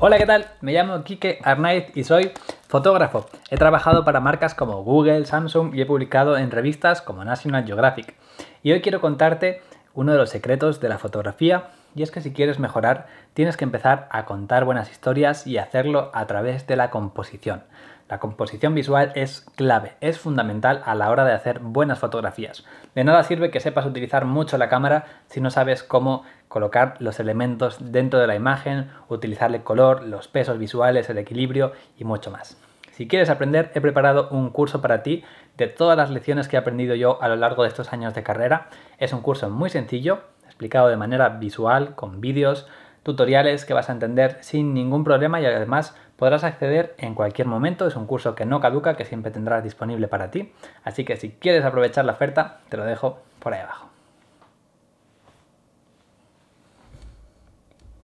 Hola, ¿qué tal? Me llamo Kike Arnaiz y soy fotógrafo. He trabajado para marcas como Google, Samsung y he publicado en revistas como National Geographic. Y hoy quiero contarte uno de los secretos de la fotografía y es que si quieres mejorar tienes que empezar a contar buenas historias y hacerlo a través de la composición. La composición visual es clave, es fundamental a la hora de hacer buenas fotografías. De nada sirve que sepas utilizar mucho la cámara si no sabes cómo colocar los elementos dentro de la imagen, utilizar el color, los pesos visuales, el equilibrio y mucho más. Si quieres aprender, he preparado un curso para ti de todas las lecciones que he aprendido yo a lo largo de estos años de carrera. Es un curso muy sencillo, explicado de manera visual, con vídeos, tutoriales que vas a entender sin ningún problema y además podrás acceder en cualquier momento. Es un curso que no caduca, que siempre tendrás disponible para ti. Así que si quieres aprovechar la oferta, te lo dejo por ahí abajo.